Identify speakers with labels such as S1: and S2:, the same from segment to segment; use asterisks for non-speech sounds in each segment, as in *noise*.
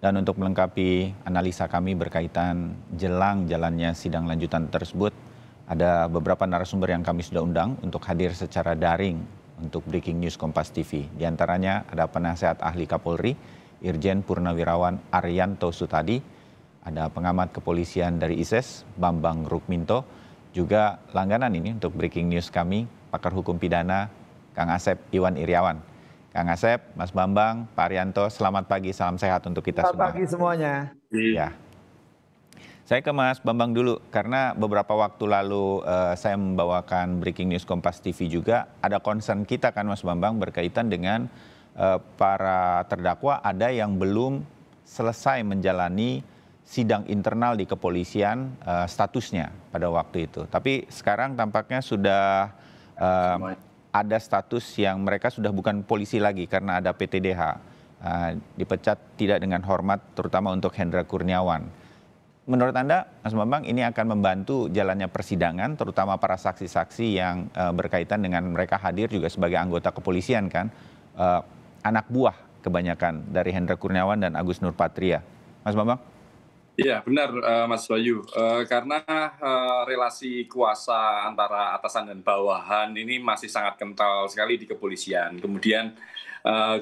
S1: Dan untuk melengkapi analisa kami berkaitan jelang jalannya sidang lanjutan tersebut, ada beberapa narasumber yang kami sudah undang untuk hadir secara daring untuk breaking news Kompas TV. Di antaranya ada penasehat ahli Kapolri, Irjen Purnawirawan Arianto Sutadi, ada pengamat kepolisian dari ISIS, e Bambang Rukminto, juga langganan ini untuk breaking news kami, pakar hukum pidana, Kang Asep Iwan Iriawan. Kang Asep, Mas Bambang, Pak Arianto, selamat pagi, salam sehat untuk kita selamat semua. Selamat pagi semuanya. Ya. Saya ke Mas Bambang dulu, karena beberapa waktu lalu uh, saya membawakan breaking news Kompas TV juga, ada concern kita kan Mas Bambang berkaitan dengan uh, para terdakwa ada yang belum selesai menjalani sidang internal di kepolisian uh, statusnya pada waktu itu. Tapi sekarang tampaknya sudah uh, ada status yang mereka sudah bukan polisi lagi karena ada PTDH. Uh, ah, dipecat tidak dengan hormat terutama untuk Hendra Kurniawan. Menurut Anda, Mas Bambang, ini akan membantu jalannya persidangan terutama para saksi-saksi yang uh, berkaitan dengan mereka hadir juga sebagai anggota kepolisian kan? Uh, anak buah kebanyakan dari Hendra Kurniawan dan Agus Nurpatria. Mas Bambang?
S2: Iya benar uh, Mas Bayu uh, karena uh, relasi kuasa antara atasan dan bawahan ini masih sangat kental sekali di kepolisian. Kemudian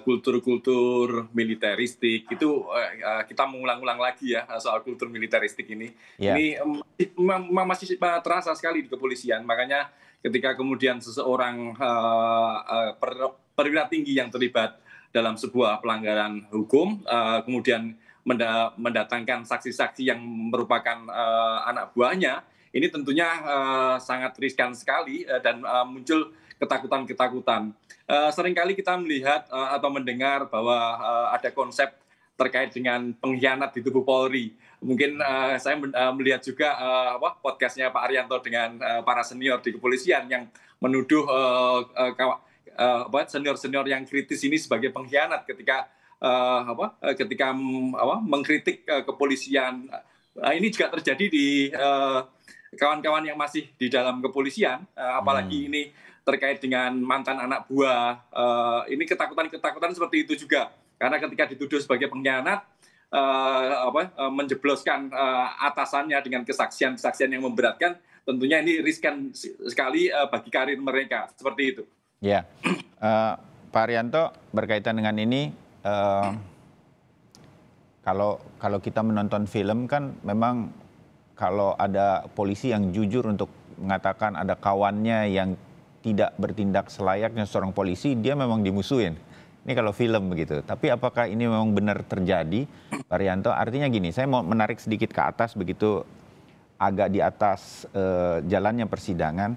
S2: kultur-kultur uh, militeristik itu uh, kita mengulang-ulang lagi ya soal kultur militeristik ini. Yeah. Ini um, masih terasa sekali di kepolisian. Makanya ketika kemudian seseorang uh, per perwira tinggi yang terlibat dalam sebuah pelanggaran hukum uh, kemudian mendatangkan saksi-saksi yang merupakan uh, anak buahnya, ini tentunya uh, sangat riskan sekali uh, dan uh, muncul ketakutan-ketakutan. Uh, seringkali kita melihat uh, atau mendengar bahwa uh, ada konsep terkait dengan pengkhianat di tubuh Polri. Mungkin uh, saya uh, melihat juga uh, apa podcastnya Pak Arianto dengan uh, para senior di kepolisian yang menuduh uh, uh, senior-senior yang kritis ini sebagai pengkhianat ketika uh, apa eh, ketika mm, apa, mengkritik uh, kepolisian uh, ini juga terjadi di kawan-kawan uh, yang masih di dalam kepolisian uh, apalagi hmm. ini terkait dengan mantan anak buah uh, ini ketakutan-ketakutan seperti itu juga karena ketika dituduh sebagai pengkhianat uh, apa uh, menjebloskan uh, atasannya dengan kesaksian-kesaksian yang memberatkan tentunya ini riskan sekali uh, bagi karir mereka seperti itu.
S1: Ya, uh, Pak Arianto berkaitan dengan ini kalau kalau kita menonton film kan memang kalau ada polisi yang jujur untuk mengatakan ada kawannya yang tidak bertindak selayaknya seorang polisi, dia memang dimusuhin. Ini kalau film begitu. Tapi apakah ini memang benar terjadi, Pak Artinya gini, saya mau menarik sedikit ke atas begitu agak di atas eh, jalannya persidangan.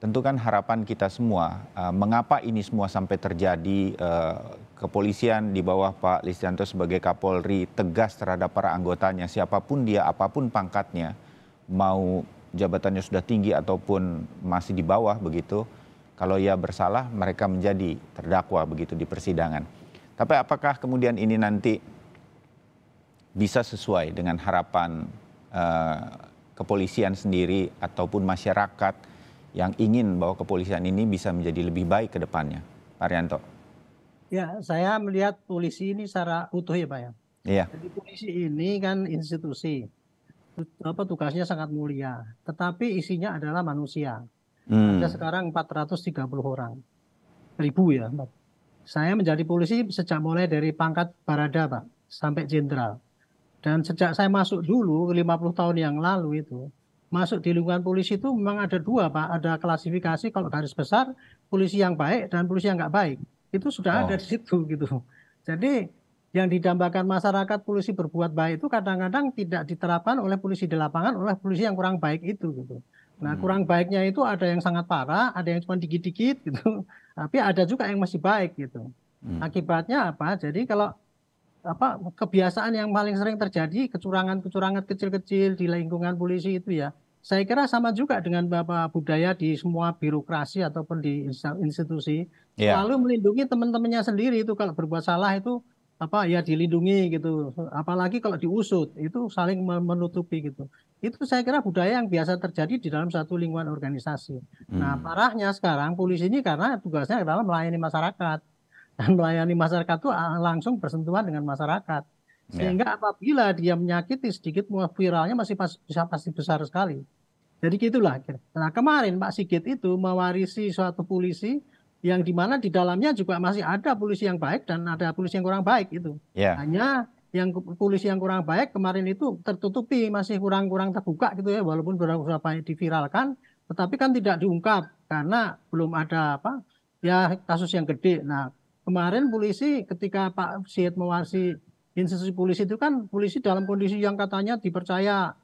S1: Tentu kan harapan kita semua, eh, mengapa ini semua sampai terjadi eh, kepolisian di bawah Pak Listianto sebagai Kapolri tegas terhadap para anggotanya siapapun dia apapun pangkatnya mau jabatannya sudah tinggi ataupun masih di bawah begitu kalau ia bersalah mereka menjadi terdakwa begitu di persidangan. Tapi apakah kemudian ini nanti bisa sesuai dengan harapan uh, kepolisian sendiri ataupun masyarakat yang ingin bahwa kepolisian ini bisa menjadi lebih baik ke depannya? Pak Rianto.
S3: Ya, saya melihat polisi ini secara utuh ya Pak ya. Iya. Jadi polisi ini kan institusi, apa tugasnya sangat mulia, tetapi isinya adalah manusia. Hmm. Ada sekarang 430 orang, ribu ya. Saya menjadi polisi sejak mulai dari pangkat barada Pak, sampai jenderal. Dan sejak saya masuk dulu 50 tahun yang lalu itu, masuk di lingkungan polisi itu memang ada dua Pak, ada klasifikasi kalau garis besar polisi yang baik dan polisi yang nggak baik itu sudah oh. ada di situ gitu. Jadi yang didambakan masyarakat polisi berbuat baik itu kadang-kadang tidak diterapkan oleh polisi di lapangan oleh polisi yang kurang baik itu gitu. Nah, hmm. kurang baiknya itu ada yang sangat parah, ada yang cuma dikit-dikit *laughs* gitu. Tapi ada juga yang masih baik gitu. Hmm. Akibatnya apa? Jadi kalau apa kebiasaan yang paling sering terjadi kecurangan-kecurangan kecil-kecil di lingkungan polisi itu ya. Saya kira sama juga dengan Bapak budaya di semua birokrasi ataupun di institusi yeah. lalu melindungi teman-temannya sendiri itu kalau berbuat salah itu apa ya dilindungi gitu apalagi kalau diusut itu saling menutupi gitu itu saya kira budaya yang biasa terjadi di dalam satu lingkungan organisasi hmm. nah parahnya sekarang polisi ini karena tugasnya adalah melayani masyarakat *laughs* dan melayani masyarakat itu ah, langsung bersentuhan dengan masyarakat
S4: iya. sehingga
S3: yeah. apabila dia menyakiti sedikit viralnya masih pas, bisa pasti besar sekali jadi gitulah nah kemarin Pak Sigit itu mewarisi suatu polisi yang di mana di dalamnya juga masih ada polisi yang baik dan ada polisi yang kurang baik itu. Yeah. Hanya yang polisi yang kurang baik kemarin itu tertutupi masih kurang-kurang terbuka gitu ya walaupun beberapa diviralkan tetapi kan tidak diungkap karena belum ada apa ya kasus yang gede. Nah kemarin polisi ketika Pak Syed mewasi institusi polisi itu kan polisi dalam kondisi yang katanya dipercaya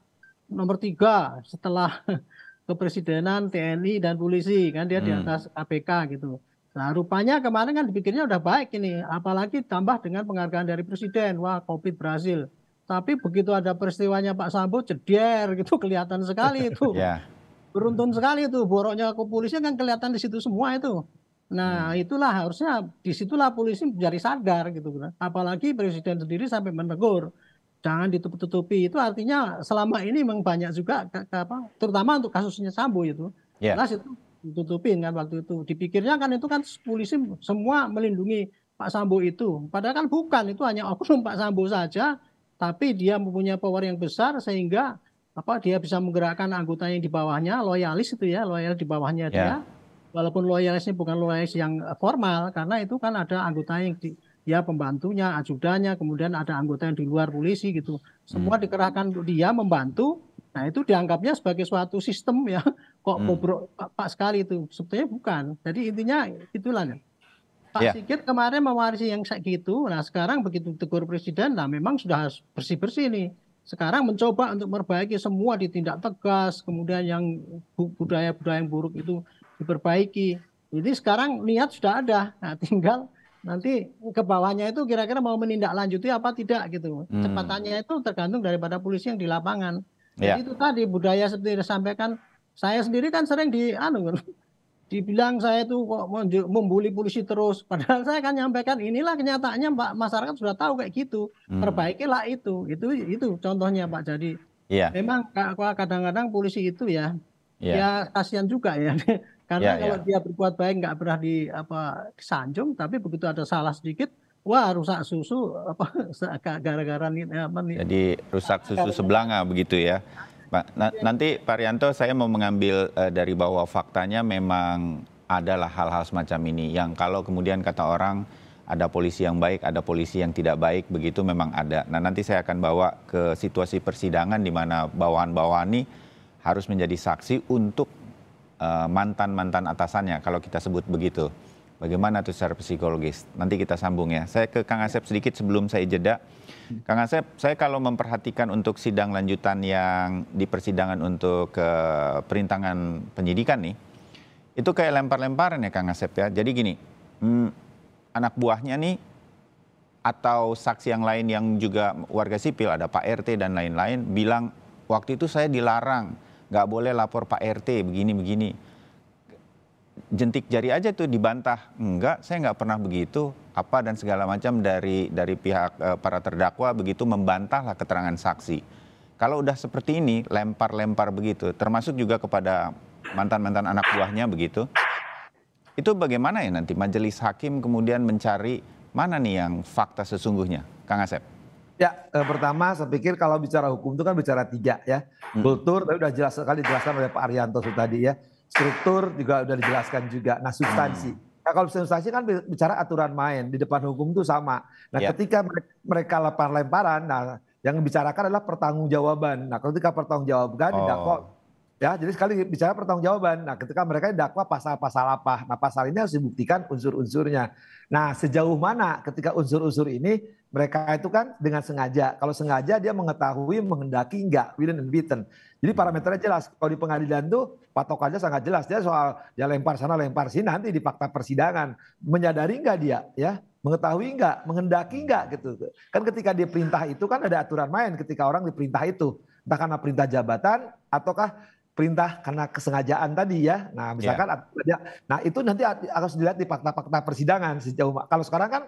S3: nomor tiga setelah *laughs* kepresidenan, TNI dan polisi kan dia hmm. di atas KPK gitu. Nah, rupanya kemarin kan dipikirnya udah baik ini, apalagi tambah dengan penghargaan dari presiden. Wah, Covid berhasil. Tapi begitu ada peristiwanya Pak Sambo jeder gitu kelihatan sekali itu. *laughs* Ya. Beruntun sekali itu boroknya ke polisi kan kelihatan di situ semua itu. Nah, hmm. itulah harusnya disitulah polisi menjadi sadar gitu Apalagi presiden sendiri sampai menegur jangan ditutup-tutupi itu artinya selama ini memang banyak juga terutama untuk kasusnya Sambo itu yeah. jelas itu ditutupin kan waktu itu. Dipikirnya kan itu kan polisi semua melindungi Pak Sambo itu. Padahal kan bukan, itu hanya oknum *laughs* Pak Sambo saja, tapi dia mempunyai power yang besar sehingga apa dia bisa menggerakkan anggota yang di bawahnya, loyalis itu ya, loyal di bawahnya yeah. dia. Walaupun loyalisnya bukan loyalis yang eh, formal karena itu kan ada anggota yang di, dia ya, pembantunya, ajudannya, kemudian ada anggota yang di luar polisi gitu. Semua hmm. dikerahkan untuk dia membantu Nah itu dianggapnya sebagai suatu sistem ya *laughs* kok hmm. bobrok hmm. pak sekali itu sebetulnya bukan. Jadi intinya itulah. ya Pak yeah. Sigit kemarin mewarisi yang kayak gitu. Nah sekarang begitu tegur presiden, nah memang sudah bersih bersih nih. Sekarang mencoba untuk memperbaiki semua ditindak tegas, kemudian yang budaya budaya yang buruk itu diperbaiki. Jadi sekarang niat sudah ada. Nah *laughs* tinggal nanti ke bawahnya itu kira-kira mau menindaklanjuti apa tidak gitu. Hmm. Cepatannya itu tergantung daripada polisi yang di lapangan. Jadi iya. itu tadi budaya seperti disampaikan saya sendiri kan sering di anu *laughs* dibilang saya itu kok membuli polisi terus padahal saya kan nyampaikan inilah kenyataannya Pak masyarakat sudah tahu kayak gitu hmm. perbaikilah itu itu itu contohnya Pak jadi yeah. memang kadang-kadang polisi itu ya yeah. ya kasihan juga ya *laughs* karena yeah, kalau yeah. dia berbuat baik nggak pernah di apa disanjung tapi begitu ada salah sedikit wah rusak susu apa *laughs* gara-gara apa nih. Jadi
S1: rusak susu sebelanga begitu ya. Pak, iya. nanti Pak Rianto saya mau mengambil uh, dari bahwa faktanya memang adalah hal-hal semacam ini yang kalau kemudian kata orang ada polisi yang baik, ada polisi yang tidak baik, begitu memang ada. Nah nanti saya akan bawa ke situasi persidangan di mana bawahan-bawahan ini harus menjadi saksi untuk eh, mantan-mantan uh, mantan -mantan atasannya kalau kita sebut begitu. Bagaimana tuh secara psikologis? Nanti kita sambung ya. Saya ke Kang Asep sedikit sebelum saya jeda. Kang Asep, saya kalau memperhatikan untuk sidang lanjutan yang di persidangan untuk ke eh, perintangan penyidikan nih, itu kayak lempar-lemparan ya Kang Asep ya. Jadi gini, hmm, anak buahnya nih atau saksi yang lain yang juga warga sipil, ada Pak RT dan lain-lain, bilang waktu itu saya dilarang, nggak boleh lapor Pak RT begini-begini jentik jari aja tuh dibantah enggak saya enggak pernah begitu apa dan segala macam dari dari pihak e, para terdakwa begitu membantahlah keterangan saksi kalau udah seperti ini lempar-lempar begitu termasuk juga kepada mantan-mantan anak buahnya begitu itu bagaimana ya nanti majelis hakim kemudian mencari mana nih yang fakta sesungguhnya Kang Asep Ya,
S4: eh, pertama saya pikir kalau bicara hukum itu kan bicara tiga ya. Hmm. Kultur, tapi udah jelas sekali dijelaskan oleh Pak Arianto tadi ya struktur juga udah dijelaskan juga. Nah substansi. Hmm. Nah, kalau substansi kan bicara aturan main di depan hukum itu sama. Nah, yeah. ketika mereka lempar-lemparan, nah yang dibicarakan adalah pertanggungjawaban. Nah, ketika pertanggungjawaban oh. kok. Ya, jadi sekali bicara pertanggungjawaban. Nah, ketika mereka dakwa pasal-pasal apa? Nah, pasal ini harus dibuktikan unsur-unsurnya. Nah, sejauh mana ketika unsur-unsur ini mereka itu kan dengan sengaja. Kalau sengaja dia mengetahui, menghendaki enggak willing and beaten. Jadi parameternya jelas. Kalau di pengadilan tuh patokannya sangat jelas. Dia soal dia lempar sana, lempar sini nanti di fakta persidangan. Menyadari enggak dia, ya? mengetahui enggak, menghendaki enggak gitu. Kan ketika dia perintah itu kan ada aturan main ketika orang diperintah itu. Entah karena perintah jabatan ataukah perintah karena kesengajaan tadi ya. Nah, misalkan yeah. ada nah itu nanti harus dilihat di fakta-fakta persidangan sejauh kalau sekarang kan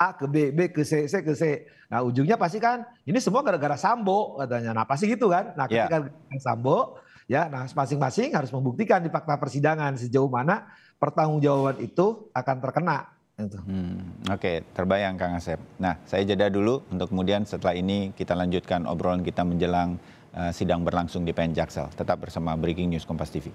S4: A ke B, B ke C, C ke C. Nah, ujungnya pasti kan ini semua gara-gara Sambo katanya. Nah, pasti gitu kan. Nah, ya. ketika yeah. Sambo ya nah masing-masing harus membuktikan di fakta persidangan sejauh mana pertanggungjawaban itu akan terkena
S1: gitu. Hmm, Oke, okay, terbayang Kang Asep. Nah, saya jeda dulu untuk kemudian setelah ini kita lanjutkan obrolan kita menjelang Eh, sidang berlangsung di pn Jaksel. tetap bersama breaking news kompas tv